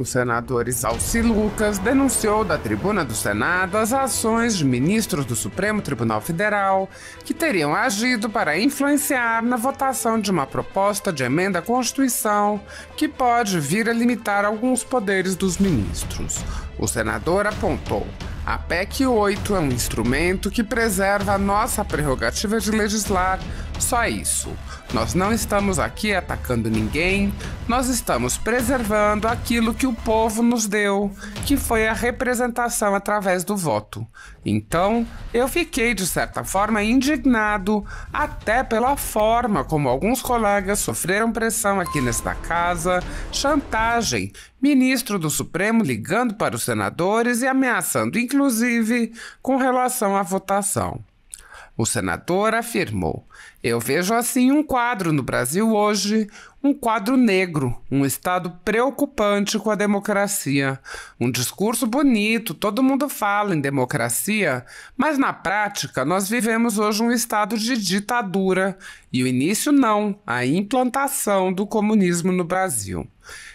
O senador Isalci Lucas denunciou da tribuna do Senado as ações de ministros do Supremo Tribunal Federal que teriam agido para influenciar na votação de uma proposta de emenda à Constituição que pode vir a limitar alguns poderes dos ministros. O senador apontou. A PEC 8 é um instrumento que preserva a nossa prerrogativa de legislar só isso. Nós não estamos aqui atacando ninguém, nós estamos preservando aquilo que o povo nos deu, que foi a representação através do voto. Então, eu fiquei de certa forma indignado, até pela forma como alguns colegas sofreram pressão aqui nesta casa, chantagem, ministro do Supremo ligando para os senadores e ameaçando, inclusive, com relação à votação. O senador afirmou eu vejo assim um quadro no Brasil hoje, um quadro negro, um Estado preocupante com a democracia. Um discurso bonito, todo mundo fala em democracia, mas na prática nós vivemos hoje um Estado de ditadura e o início não, a implantação do comunismo no Brasil.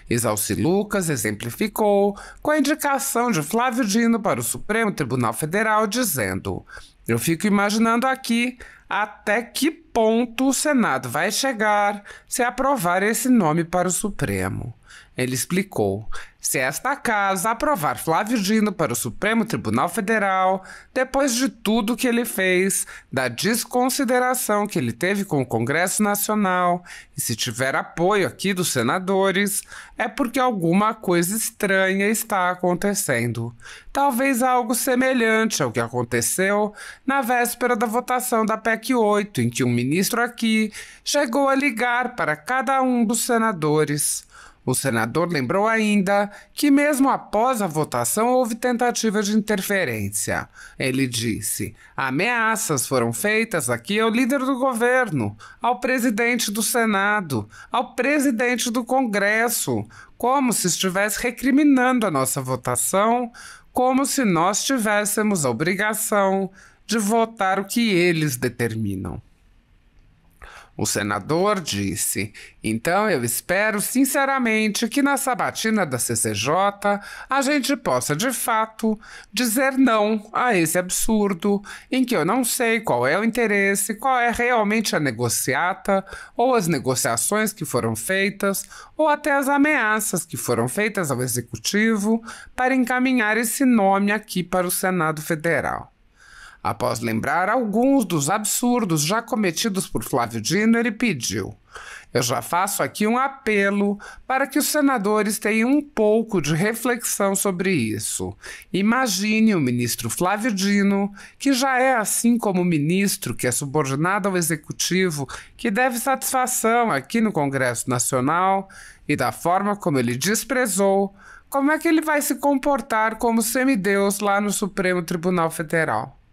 Exalci Lucas exemplificou com a indicação de Flávio Dino para o Supremo Tribunal Federal, dizendo: Eu fico imaginando aqui até que ponto o Senado vai chegar se aprovar esse nome para o Supremo. Ele explicou: se esta casa aprovar Flávio Dino para o Supremo Tribunal Federal, depois de tudo que ele fez, da desconsideração que ele teve com o Congresso Nacional, e se tiver apoio aqui dos senadores, é porque alguma coisa estranha está acontecendo. Talvez algo semelhante ao que aconteceu na véspera da votação da PEC 8, em que um ministro aqui chegou a ligar para cada um dos senadores. O senador lembrou ainda que, mesmo após a votação, houve tentativa de interferência. Ele disse: ameaças foram feitas aqui ao líder do governo, ao presidente do Senado, ao presidente do Congresso, como se estivesse recriminando a nossa votação, como se nós tivéssemos a obrigação de votar o que eles determinam. O senador disse: Então eu espero sinceramente que na sabatina da CCJ a gente possa de fato dizer não a esse absurdo em que eu não sei qual é o interesse, qual é realmente a negociata ou as negociações que foram feitas ou até as ameaças que foram feitas ao executivo para encaminhar esse nome aqui para o Senado Federal após lembrar alguns dos absurdos já cometidos por Flávio Dino, ele pediu: Eu já faço aqui um apelo para que os senadores tenham um pouco de reflexão sobre isso. Imagine o ministro Flávio Dino, que já é assim como o ministro que é subordinado ao executivo, que deve satisfação aqui no Congresso Nacional e da forma como ele desprezou. Como é que ele vai se comportar como semideus lá no Supremo Tribunal Federal?